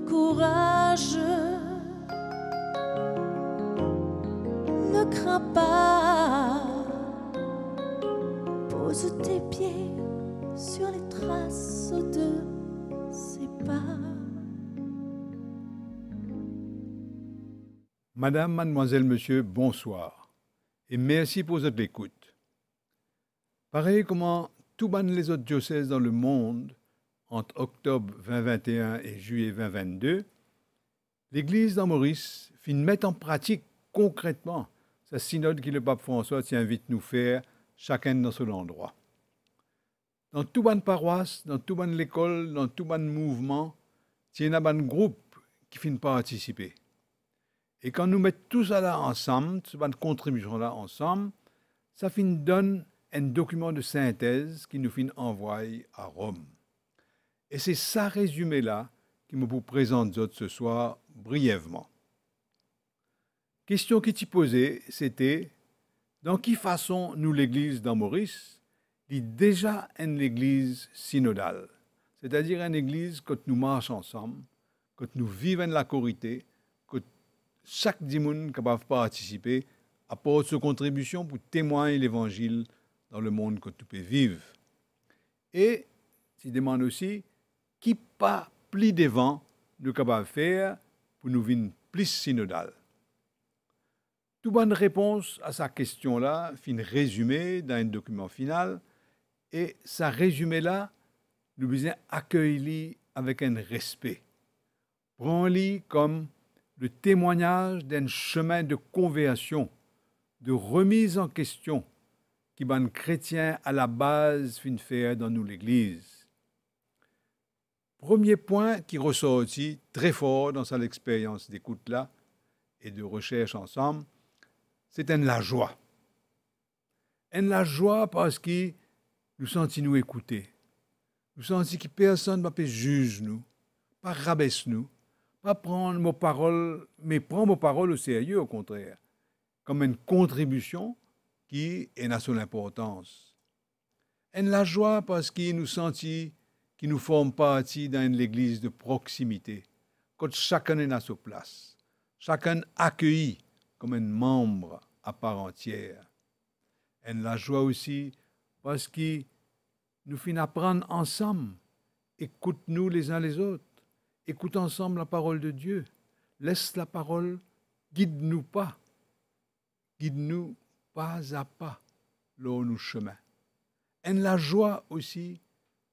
courage. Ne crains pas, pose tes pieds sur les traces de ses pas. Madame, mademoiselle, monsieur, bonsoir et merci pour votre écoute. Pareil comment tout ban les autres diocèses dans le monde, entre octobre 2021 et juillet 2022, l'Église dans Maurice de mettre en pratique concrètement sa synode que le pape François invite nous faire, chacun dans son endroit. Dans tout bonne paroisse, dans toute bonne école, dans tout bon mouvement, il y a un groupe qui finit participer. Et quand nous mettons tout ça là ensemble, ce bonne contribution là ensemble, ça finit donne un document de synthèse qui nous finit envoyer à Rome. Et c'est ça résumé-là qui me vous présente ce soir brièvement. Question qui t'y posait, c'était dans quelle façon nous l'Église dans Maurice dit déjà une Église synodale, c'est-à-dire une Église quand nous marchons ensemble, quand nous vivons la corité, que chaque dimoun capable de participer apporte sa contribution pour témoigner l'Évangile dans le monde que tu peux vivre. Et tu demandes aussi qui pas plus devant nou à faire pour nous venir plus synodal ?» Tout bonne réponse à sa question-là fin résumé dans un document final. Et sa résumé-là, nous besoin accueillir avec un respect. Prends-le comme le témoignage d'un chemin de conversion, de remise en question qui ban chrétien à la base fin faire dans nous l'Église. Premier point qui ressortit très fort dans son expérience d'écoute-là et de recherche ensemble, c'est une la joie. une la joie parce qu'il nous sentit nous écouter. Nous sentit que personne ne peut juger nous, pas rabaisse nous, pas prendre nos paroles, mais prendre nos paroles au sérieux, au contraire, comme une contribution qui est à son importance. une la joie parce qu'il nous sentit, qui nous font partie dans l'église de proximité, quand chacun est à sa place, chacun accueilli comme un membre à part entière. Et la joie aussi parce qu'il nous finissons apprendre ensemble. Écoute-nous les uns les autres. Écoute ensemble la parole de Dieu. Laisse la parole, guide-nous pas. Guide-nous pas à pas le nous chemin. Et la joie aussi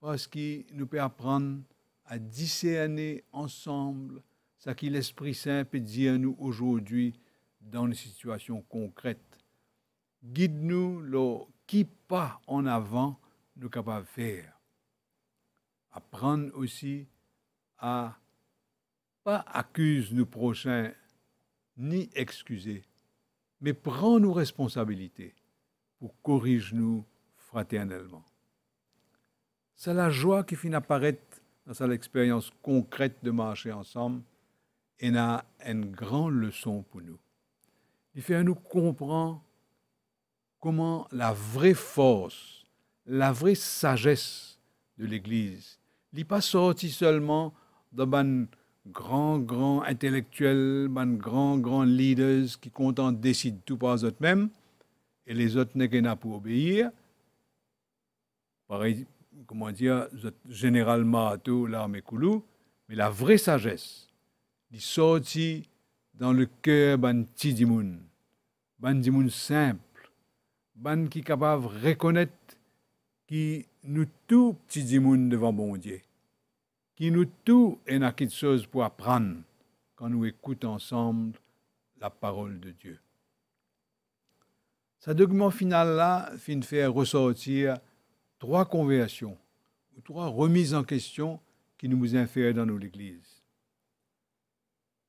parce qu'il nous peut apprendre à discerner ensemble ce que l'Esprit Saint peut dire à nous aujourd'hui dans les situations concrètes. Guide-nous le qui pas en avant nous capable faire. Apprendre aussi à pas accuser nos prochains ni excuser, mais prendre nos responsabilités pour corriger nous fraternellement. C'est la joie qui finit apparaître dans expérience concrète de marcher ensemble et a une grande leçon pour nous. Il fait à nous comprendre comment la vraie force, la vraie sagesse de l'Église n'est pas sortie seulement de grands, grand, grand intellectuel, grands grand, grand leaders qui content décident tout par eux-mêmes et les autres n'ont qu'à pour obéir. Pareil, comment dire, généralement à tout l'armée coulou, mais la vraie sagesse, dit sorti dans le cœur ban tidimoun, ban dimoun simple, ban qui capable de reconnaître qui nous tout tidimoun devant bon Dieu, qui nous tout et n'a quelque chose pour apprendre quand nous écoutons ensemble la parole de Dieu. Ce document final là fin faire ressortir trois conversions, ou trois remises en question qui nous infèrent dans notre Église.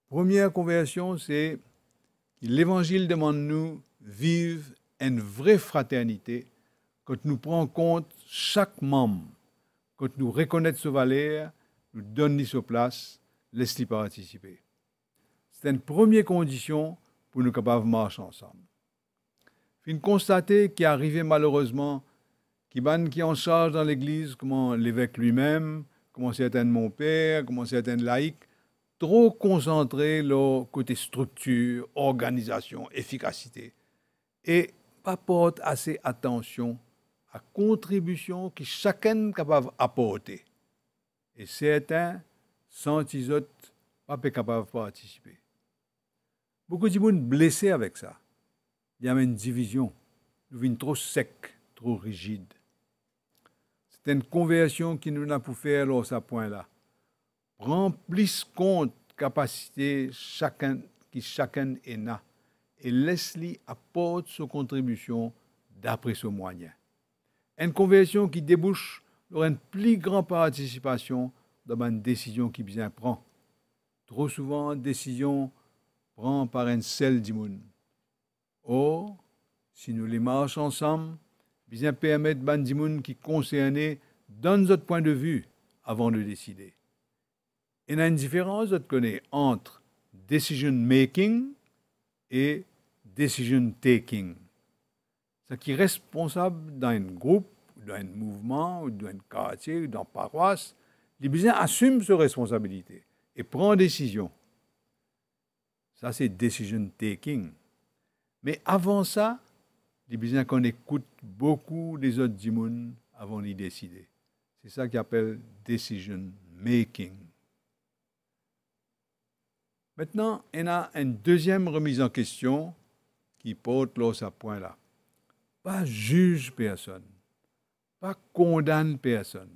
Première conversion, c'est l'Évangile demande-nous vivre une vraie fraternité quand nous prenons en compte chaque membre, quand nous reconnaissons ce valeur, nous donnons sa place, laissons participer. C'est une première condition pour nous capables de marcher ensemble. Fin constater qui arrivait malheureusement qui en charge dans l'Église, comment l'évêque lui-même, comment certains de mon père, comment certains de laïcs, trop concentrés le côté structure, organisation, efficacité. Et pas porte assez attention à contribution que chacun est capable d'apporter. Et certains, sans autres, pas capables de participer. Beaucoup de gens blessés avec ça. Il y a une division. Nous venons trop sec, trop rigide. C'est une conversion qui nous a pour faire à ce point-là. plus compte capacité chacun qui chacun est là et laisse-lui apporter sa contribution d'après ce moyen. Une conversion qui débouche dans une plus grande participation dans une décision qui bien prend. Trop souvent, une décision prend par un seul dimoun. Or, si nous les marchons ensemble, bien permettre Bandimoun qui concernait d'un autre point de vue avant de décider. Il y a une différence, entre decision making et decision taking. Ce qui est responsable d'un groupe, d'un mouvement, ou d'un quartier, dans d'une paroisse, les besoins assument ses responsabilités et prend décision. Ça, c'est decision taking. Mais avant ça, il besoin qu'on écoute beaucoup les autres du monde avant d'y décider. C'est ça qui appelle decision making. Maintenant, il y a une deuxième remise en question qui porte l'os à point là. Pas juge personne, pas condamne personne,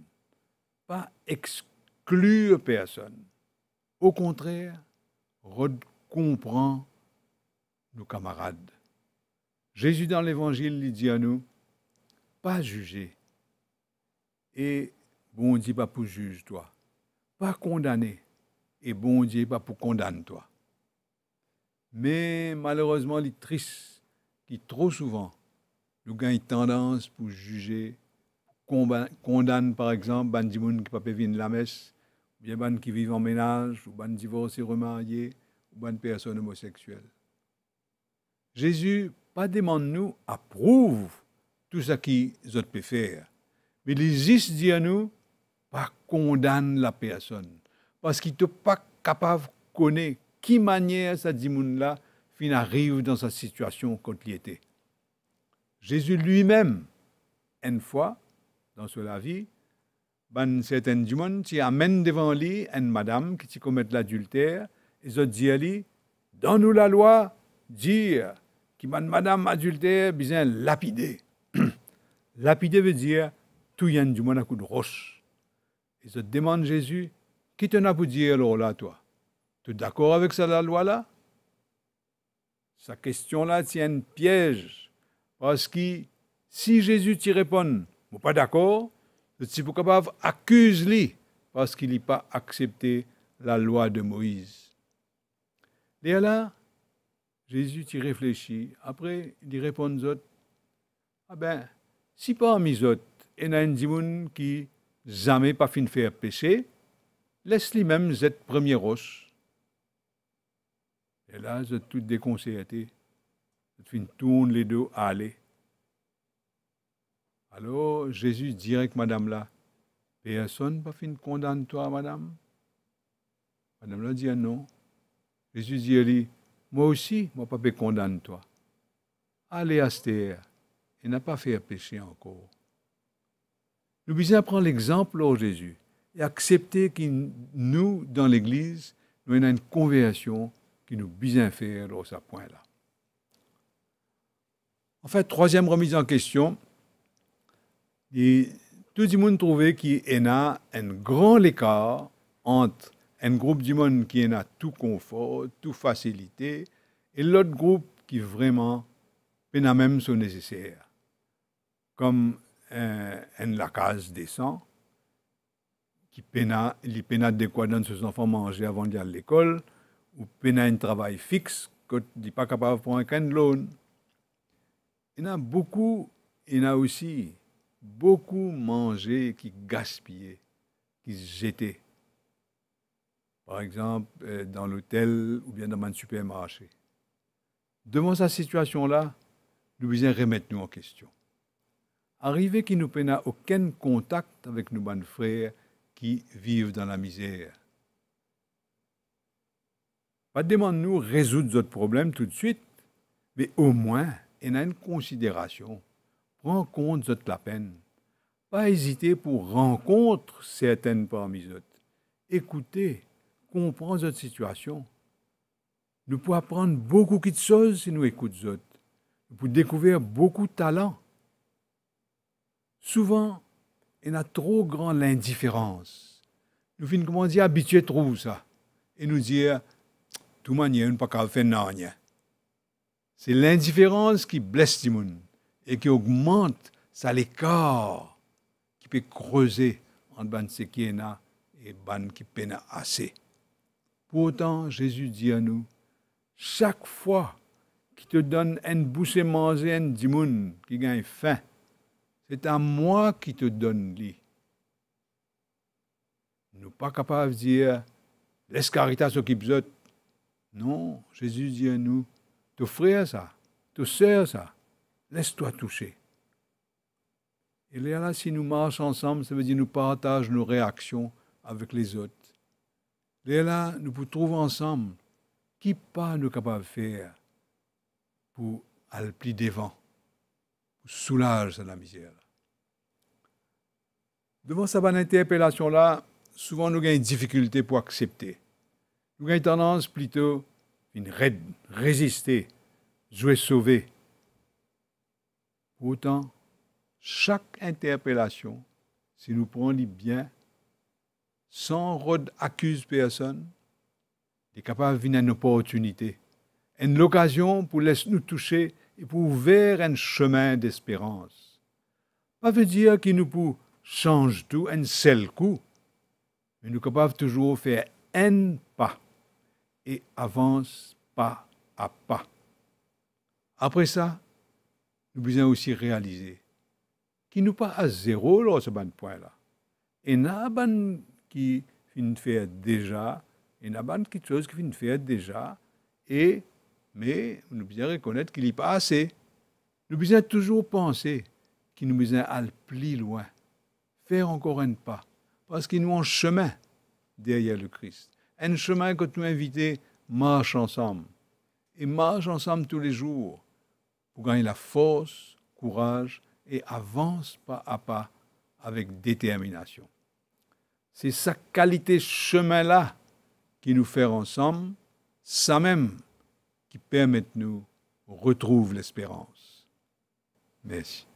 pas exclure personne. Au contraire, comprend nos camarades Jésus dans l'Évangile, il dit à nous, pas juger. Et bon Dieu, pas pour juger toi. Pas condamner. Et bon Dieu, pas pour condamner toi. Mais malheureusement, les tristes qui trop souvent nous gagnent tendance pour juger, condamner, par exemple, Moon qui ne pas la messe, ou bien qui vivent en ménage, ou Ben divorcés remariés, ou Ben personnes homosexuelles. Jésus pas demande-nous approuve tout ce qui autres peut faire. Mais il existe, dit à nous, pas condamne la personne. Parce qu'il n'est pas capable de connaître qui manière sa personne là fin arrive dans sa situation quand il était. Jésus lui-même, une fois, dans sa vie, ben certaines qui amène devant lui une madame qui commet l'adultère, ils ont dit à lui, donne-nous la loi, dire qui m'a Madame adultère, bien lapidé. lapidé veut dire tout yen du monaco de roche. Et se demande Jésus qui t'en a pour dire alors là, toi Tu es d'accord avec ça, la loi là Sa question là tient piège. Parce que si Jésus t'y répond, je pas d'accord, le vous capable accuse-lui parce qu'il n'a pas accepté la loi de Moïse. Et là, Jésus y réfléchit. Après, il répond aux autres Ah ben, si parmi les autres, il y a un qui jamais pas fin faire péché, laisse lui-même cette premier os. Et là, je tout déconcerté. Je tourne les deux à aller. Alors, Jésus dit que madame là, personne pas fin condamne toi, madame. Madame là dit ah non. Jésus dit, moi aussi, mon papa condamne toi. Allez à terre et n'a pas fait péché encore. Nous besoin prendre l'exemple au oh Jésus et accepter que nous, dans l'Église, nous avons une conversion qui nous besoin faire à oh, ce point-là. En fait, troisième remise en question, tout le monde trouvait qu'il y a un grand écart entre un groupe du monde qui en a tout confort, tout facilité, et l'autre groupe qui vraiment peine même sont nécessaire. Comme euh, un, case lacase décent, qui peine les peine quoi dans ses enfants manger avant d'aller à l'école, ou peine un travail fixe, que n'est pas capable de prendre un loan. Il y en a beaucoup, il y en a aussi beaucoup mangé qui gaspillé, qui jetait par exemple, euh, dans l'hôtel ou bien dans un supermarché. Devant cette situation-là, nous devons remettre-nous en question. Arriver qui nous peine aucun contact avec nos frères qui vivent dans la misère. Pas demande-nous résoudre notre problème tout de suite, mais au moins, il a une considération. Prends compte de la peine. Pas hésiter pour rencontrer certaines parmi eux. Écoutez, comprendre notre situation. Nous pouvons apprendre beaucoup de choses si nous écoutons autres. Nous pouvons découvrir beaucoup de talents. Souvent, il y a trop grand l'indifférence. Nous finissons, comment dire, habitués trop ça. Et nous dire, tout manière, nous ne pouvons pas faire C'est l'indifférence qui blesse les gens et qui augmente ça l'écart qui peut creuser entre ce qui et ban qui peine assez. Pourtant, Jésus dit à nous, chaque fois qu'il te donne un boussé manger, un dimoun qui gagne faim, c'est à moi qui te donne lit. Nous pas capables de dire, laisse Caritas s'occupe Non, Jésus dit à nous, ton frère ça, te serrer ça, laisse-toi toucher. Et là, si nous marchons ensemble, ça veut dire nous partageons nos réactions avec les autres. Et là, nous pouvons trouver ensemble qui pas nous capable de faire pour aller plus devant, pour soulager la misère. Devant cette interpellation-là, souvent nous avons une difficulté pour accepter. Nous avons une tendance plutôt une résister, jouer sauver. Autant, chaque interpellation, si nous prenons bien, sans accuse personne, est capable de une opportunité, une occasion pour laisser nous toucher et pour ouvrir un chemin d'espérance. Pas veut dire qu'il nous peut changer tout un seul coup, mais nous capable capables toujours faire un pas et avance pas à pas. Après ça, nous devons aussi réaliser qu'il nous pas à zéro dans ce bon point-là. Et nous qui de faire déjà, et la bande quelque chose qui de faire déjà, et, mais nous devons reconnaître qu'il a pas assez. Nous devons toujours penser qu'il nous devons aller plus loin, faire encore un pas, parce qu'il nous a chemin derrière le Christ, un chemin que nous invitons marche ensemble, et marche ensemble tous les jours, pour gagner la force, courage, et avance pas à pas avec détermination. C'est sa qualité chemin-là qui nous fait ensemble, ça même qui permet de nous retrouver l'espérance. Merci.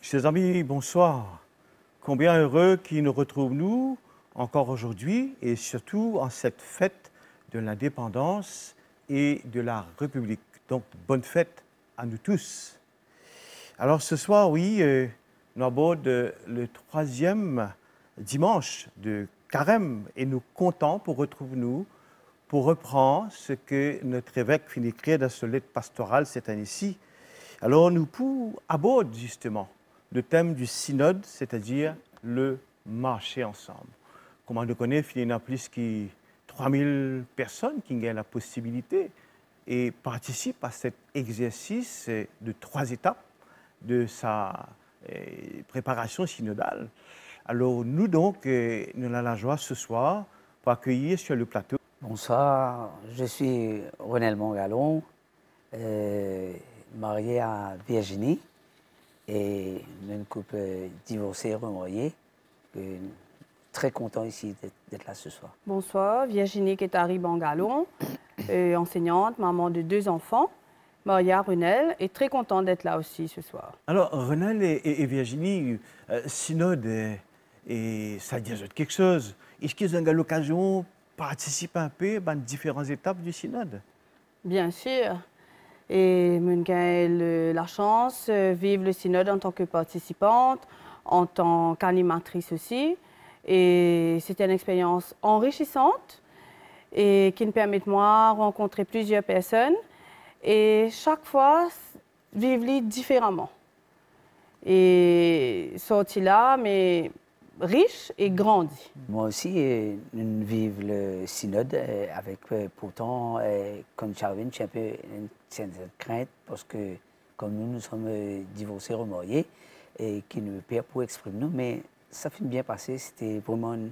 Chers amis, bonsoir. Combien heureux qui nous retrouvent nous encore aujourd'hui et surtout en cette fête de l'indépendance et de la République. Donc bonne fête à nous tous. Alors ce soir, oui, euh, nous abordons le troisième dimanche de carême et nous comptons pour retrouver nous pour reprendre ce que notre évêque finit créer dans ce lettre pastorale cette année-ci. Alors nous pour aborder justement le thème du synode, c'est-à-dire le marché ensemble. Comment le connaît, il y en a plus que 3000 personnes qui ont la possibilité et participent à cet exercice de trois étapes de sa préparation synodale. Alors nous donc, euh, nous avons la joie ce soir pour accueillir sur le plateau. Bonsoir, je suis René Mangalon, euh, marié à Virginie et une couple divorcée et remariée. très content ici d'être là ce soir. Bonsoir, Virginie Ketari Bangalon, euh, enseignante, maman de deux enfants. Maria Runel est très contente d'être là aussi ce soir. Alors, Runel et, Virginie, euh, Synode, et, ça dit quelque chose. Est-ce qu'ils ont l'occasion de participer un peu à différentes étapes du Synode Bien sûr. Et nous avons eu la chance de euh, vivre le Synode en tant que participante, en tant qu'animatrice aussi. Et c'était une expérience enrichissante et qui me permet de moi rencontrer plusieurs personnes et chaque fois, vivent différemment. Et sorti là, mais riche et grandi. Moi aussi, euh, nous le synode euh, avec euh, pourtant, euh, comme Charvin, j'ai un peu une certaine crainte parce que comme nous, nous sommes divorcés, remariés, et qui ne perd pour exprimer nous, mais ça finit bien passé, c'était vraiment une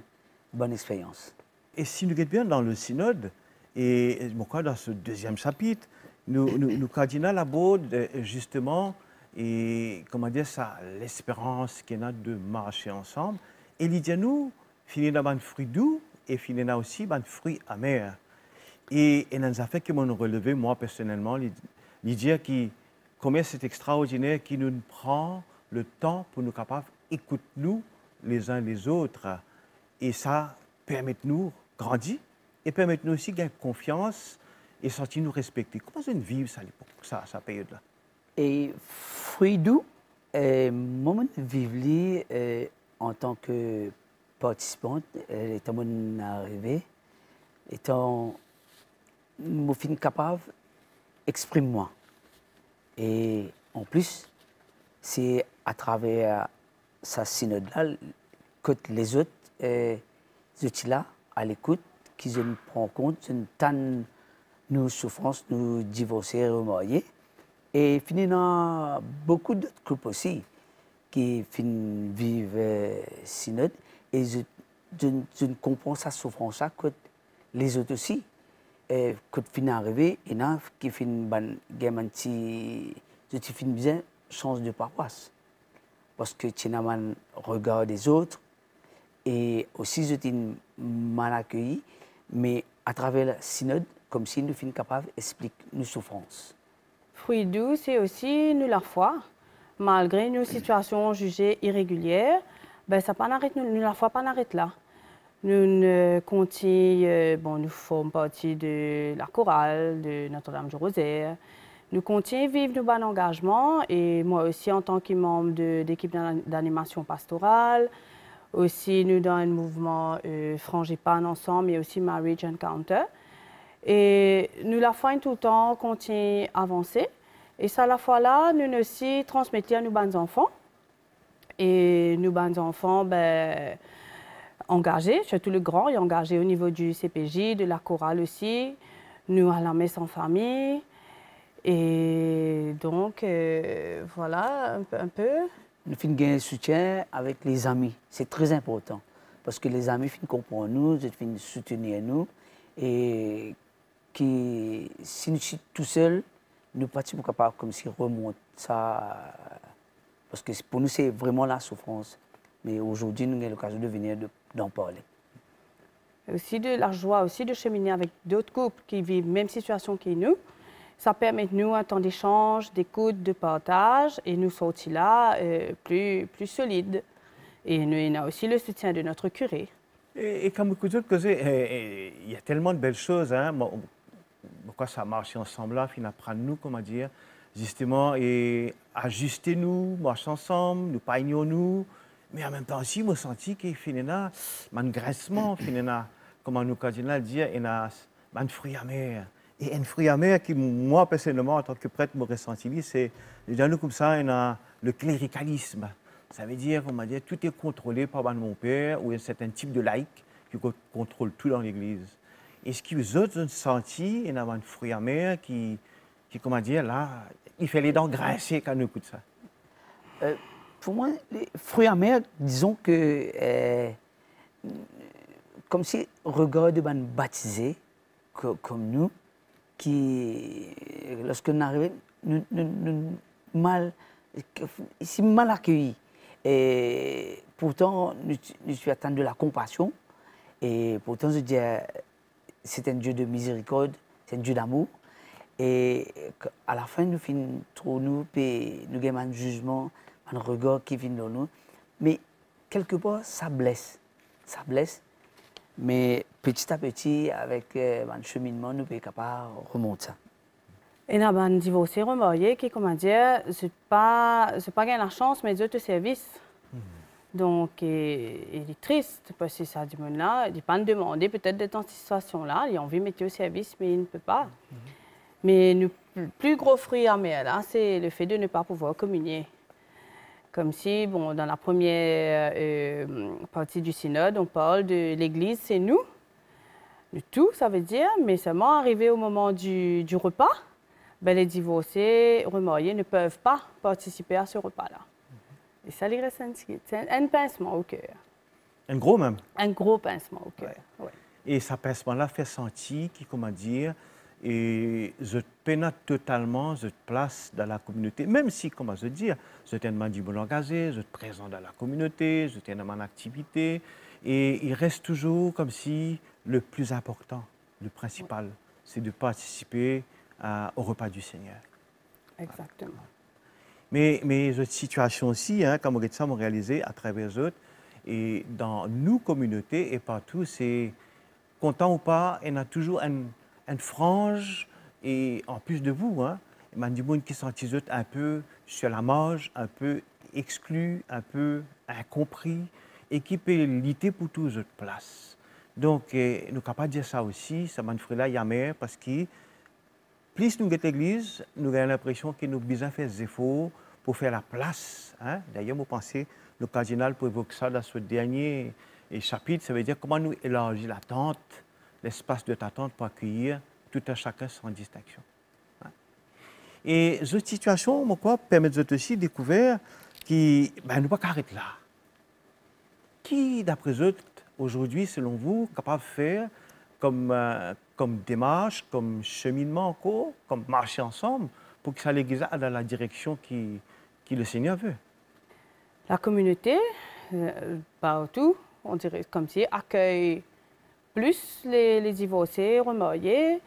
bonne expérience. Et si nous sommes bien dans le synode, et je crois dans ce deuxième chapitre, nous, nous, nous, cardinal euh, justement, et comment dire ça, l'espérance qu'il y a de marcher ensemble. Et Lydia, nous, nous, finira un fruit doux et finira aussi un fruit amer. Et, et les fait que nous relever moi personnellement, Lydia, qui combien c'est extraordinaire qui nous prend le temps pour nous capables écouter nous les uns les autres. Et ça permet nous grandir et permet nous aussi gagner confiance et sorti nous respecter. Comment vous vécu ça à l'époque, ça, cette période-là Et fruit' et euh, moment de vivre euh, en tant que participante, euh, étant mon arrivée, étant mon fin capable, exprime-moi. Et en plus, c'est à travers sa synode-là que les autres euh, outils-là, à l'écoute, qu'ils prennent compte, une telle nous souffrons, nous divorcer, remarier. Et finalement, beaucoup d'autres groupes aussi qui vivent au euh, synode et je, je, je, ne comprends sa souffrance que les autres aussi. Et euh, quand fin arrivé, il y a qui fin ban gamanti, je bien change de paroisse parce que tu n'as les regard des autres et aussi je t'ai mal accueilli, mais à travers la synode, comme si nous fûmes capables d'expliquer nos souffrances. Fruit doux, c'est aussi nous la foi. Malgré nos situations jugées irrégulières, ben, ça pas nous, la foi pas n'arrête là. Nous ne continuons, euh, bon, nous formons partie de la chorale de Notre-Dame de Rosaire. Nous continuons vivre nos bons engagements et moi aussi en tant que membre de d'animation pastorale, aussi nous dans un mouvement euh, Frangipane ensemble et aussi Marriage Encounter. Et nous, la fin tout le temps, continue à avancer. Et ça, à la fois là, nous aussi transmettons à nos enfants. Et nos enfants, ben, engagés, surtout le grand, est engagés au niveau du CPJ, de la chorale aussi. Nous, à la messe en famille. Et donc, euh, voilà, un peu, un peu. Nous faisons un soutien avec les amis. C'est très important. Parce que les amis comprennent nous, ils soutenir nous. Et qui si nous sommes tout seuls, nous ne sommes pas comme si remonte. Ça, parce que pour nous, c'est vraiment la souffrance. Mais aujourd'hui, nous avons l'occasion de venir d'en parler. Aussi de la joie, aussi de cheminer avec d'autres couples qui vivent la même situation que nous. Ça permet de nous un temps d'échange, d'écoute, de partage et nous sortir là euh, plus, plus solides. Et nous, avons a aussi le soutien de notre curé. Et, comme beaucoup d'autres, il y a tellement de belles choses. Hein pourquoi ça marche ensemble là, à apprendre-nous comment dire, hein. justement, et ajuster-nous, marcher ensemble, nous paignons nous mais en même temps aussi, je senti que finena, man graissement, finena, comment nous, cardinal, dire, il y a un fruit amer. Et un fruit amer qui, moi, personnellement, en tant que prêtre, me ressenti, c'est, nous comme ça, hein, le cléricalisme. Ça veut dire, comment dire, tout est contrôlé par mon père ou un certain type de laïc qui contrôle tout dans l'Église. Est-ce autres, ont senti un fruit amer qui, qui, comment dire, là, il fait les dents grincer quand on écoute ça euh, Pour moi, les fruits amers, disons que, euh, comme si regard de ban baptisé, comme nous, qui, lorsque nous arrivons, nous, nous, mal, si mal accueillis. Et pourtant, nous, suis atteint de la compassion. Et pourtant, je dis, c'est un Dieu de miséricorde, c'est un Dieu d'amour. Et à la fin, nous finissons trop nous, nous avons un jugement, un regard qui vient dans nous. Mais quelque part, ça blesse. Ça blesse. Mais petit à petit, avec euh, un cheminement, nous sommes capables de remonter ça. Et là, ben, divorcé, remarqué, qui, comment dire, c'est pas, c'est pas la chance, mais Dieu te service. Donc, il est triste parce que ça dit, là, il n'est pas demandé peut-être d'être dans cette situation-là. Il a envie de mettre au service, mais il ne peut pas. Mm-hmm. Mais le plus gros fruit amer, là, c'est le fait de ne pas pouvoir communier. Comme si, bon, dans la première euh, partie du synode, on parle de l'Église, c'est nous, le tout, ça veut dire, mais seulement arrivé au moment du, repas, ben, les divorcés, remariés ne peuvent pas participer à ce repas-là. Et ça les ressentit. C'est un, un, pincement au cœur. Un gros même? Un gros pincement au cœur, Et ce pincement-là fait sentir qui, comment dire, et je pénètre totalement cette place dans la communauté, même si, comment je dire, je suis bon engagé, je suis présent dans la communauté, je suis mon activité, et il reste toujours comme si le plus important, le principal, c'est de participer au repas du Seigneur. Exactement. Mais, les autres situations aussi, hein, comme ça, m'ont réalisé à travers autres. et dans nos communautés et partout, c'est content ou pas, il y a toujours une, une, frange, et en plus de vous, hein, il y a du monde qui sentit un peu sur la marge, un peu exclu, un peu incompris, et qui peut lutter pour toutes les autres places. Donc, eh, nous ne pouvons pas dire ça aussi, ça m'a fait la parce que plus nous sommes l'église, nous avons l'impression que nous avons faire des efforts pour faire la place. Hein. D'ailleurs, vous pensez, le cardinal pour évoquer ça dans ce dernier euh, chapitre, ça veut dire comment nous élargir l'attente, l'espace de ta tente pour accueillir tout un chacun sans distinction. Hein. Et cette situation, mon quoi, permet de aussi découvrir qui ben, nous pas arrêter là. Qui, d'après eux, aujourd'hui, selon vous, capable de faire comme, euh, comme démarche, comme cheminement cours, comme marcher ensemble, pour que ça l'Église aille dans la direction qui, le Seigneur veut. La communauté, euh, partout, on dirait comme si, accueille plus les, divorcés, remariés,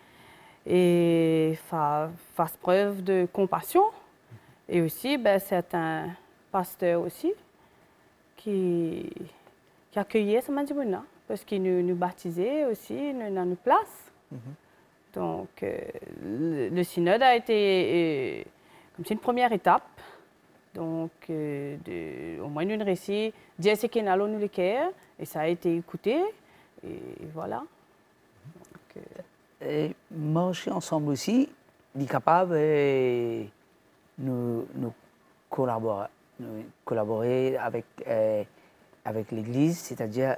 et fa fasse preuve de compassion. Et aussi, ben, certains pasteurs aussi qui, qui accueillaient ce mandibouna, parce qu'ils nous, baptisait baptisaient aussi, nous, dans Mhm. Donc, euh, le, synode a été euh, comme c'est une première étape. Donc, euh, au moins une récit, et ça a été écouté, et, voilà. Donc, ensemble aussi, est capable de collaborer, avec, l'Église, c'est-à-dire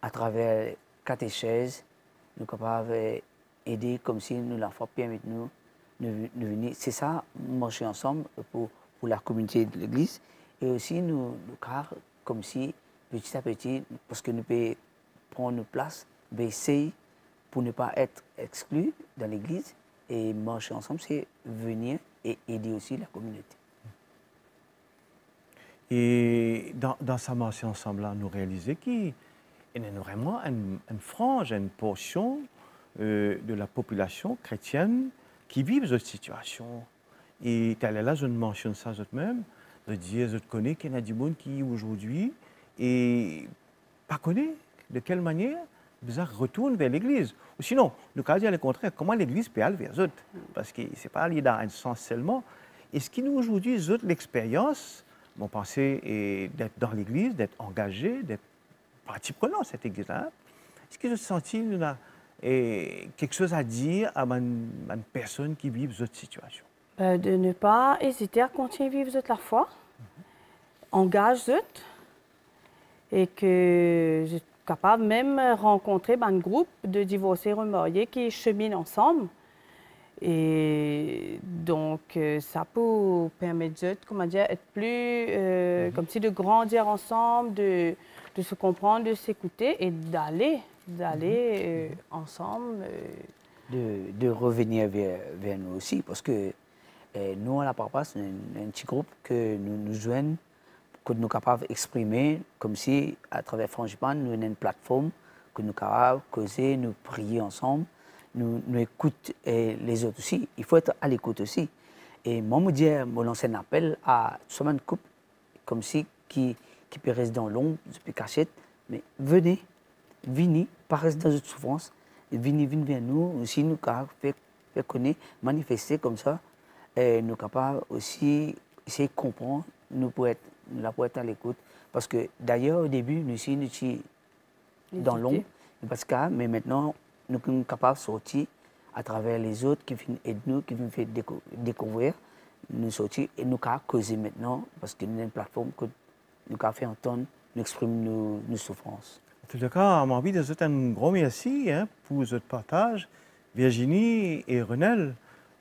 à travers catéchèse, nous sommes capables d'aider comme si nous l'enfant permet nous de, venir. C'est ça, marcher ensemble pour, pour la communauté de l'Église. Et aussi, nous, nous car comme si, petit à petit, parce que nous pouvons prendre notre place, essayer pour ne pas être exclus dans l'Église. Et marcher ensemble, c'est venir et aider aussi la communauté. Et dans, dans sa marche ensemble, là, nous réaliser qui il y a vraiment une, frange, une portion euh, de la population chrétienne qui vivent cette situation. Et là, je ne mentionne ça même, je dis, je connais qu'il y a du monde qui aujourd'hui et pas connu de quelle manière ils retourne vers l'Église. Ou sinon, nous allons dire le contraire, comment l'Église peut aller vers eux Parce que ce n'est pas lié dans un sens seulement. Et ce qui nous aujourd'hui, l'expérience, mon pensée est d'être dans l'Église, d'être engagé, d'être partie prenante, cet exemple. est-ce que je sentis là, et quelque chose à dire à une, personne qui vit cette situation? Ben, de ne pas hésiter à continuer à vivre la foi, mm -hmm. et que je capable même rencontrer ben, un groupe de divorcés remariés qui cheminent ensemble. Et donc, euh, ça peut permettre, comment dire, être plus, euh, mhm. comme si de grandir ensemble, de, de se comprendre, de s'écouter et d'aller, d'aller mhm. euh, ensemble. Euh. De, revenir vers, nous aussi, parce que euh, nous, à la Parpa, c'est un, petit groupe que nous nous joignons, que nous sommes capables d'exprimer, comme si, à travers Frangipan, nous avons une plateforme, que nous sommes capables de causer, nous prier ensemble, nous, nous et les autres aussi. Il faut être à l'écoute aussi. Et moi, je me lance un appel à semaine un couple, comme si, qui qui peut rester dans l'ombre, je peux cacher, mais venez, venez, pas rester dans une souffrance, venez, venez vers nous, aussi nous faire, connaître, manifester comme ça, et nous capables aussi de comprendre, nous pour être, la à l'écoute. Parce que d'ailleurs, au début, nous aussi, nous étions dans l'ombre, parce que, mais maintenant, nous sommes capables de sortir à travers les autres qui viennent aider nous, qui viennent faire découvrir, nous sortir et nous causer maintenant, parce que nous sommes une plateforme que du café en tonne nous exprime nos, souffrances. En tout cas, j'ai envie de vous un grand merci pour votre partage. Virginie et Renel,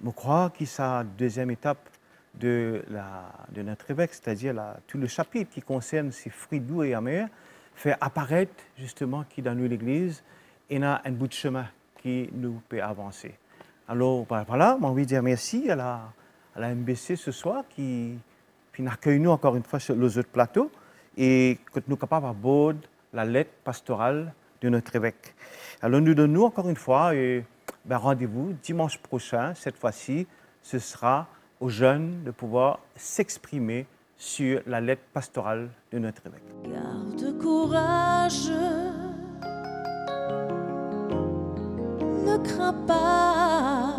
je crois que sa deuxième étape de, la, de notre évêque, c'est-à-dire tout le chapitre qui concerne ces fruits doux et amers, fait apparaître justement qui dans l'Église, et y a un bout de chemin qui nous peut avancer. Alors ben voilà, j'ai envie de dire merci à la, à la MBC ce soir qui, nous accueille nous encore une fois sur le plateau et que nous capables aborder la lettre pastorale de notre évêque. Alors nous donnons encore une fois et euh, ben, rendez-vous dimanche prochain. Cette fois-ci, ce sera aux jeunes de pouvoir s'exprimer sur la lettre pastorale de notre évêque. Garde courage, ne crains pas,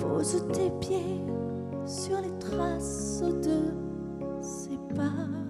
pose tes pieds sur les traces de about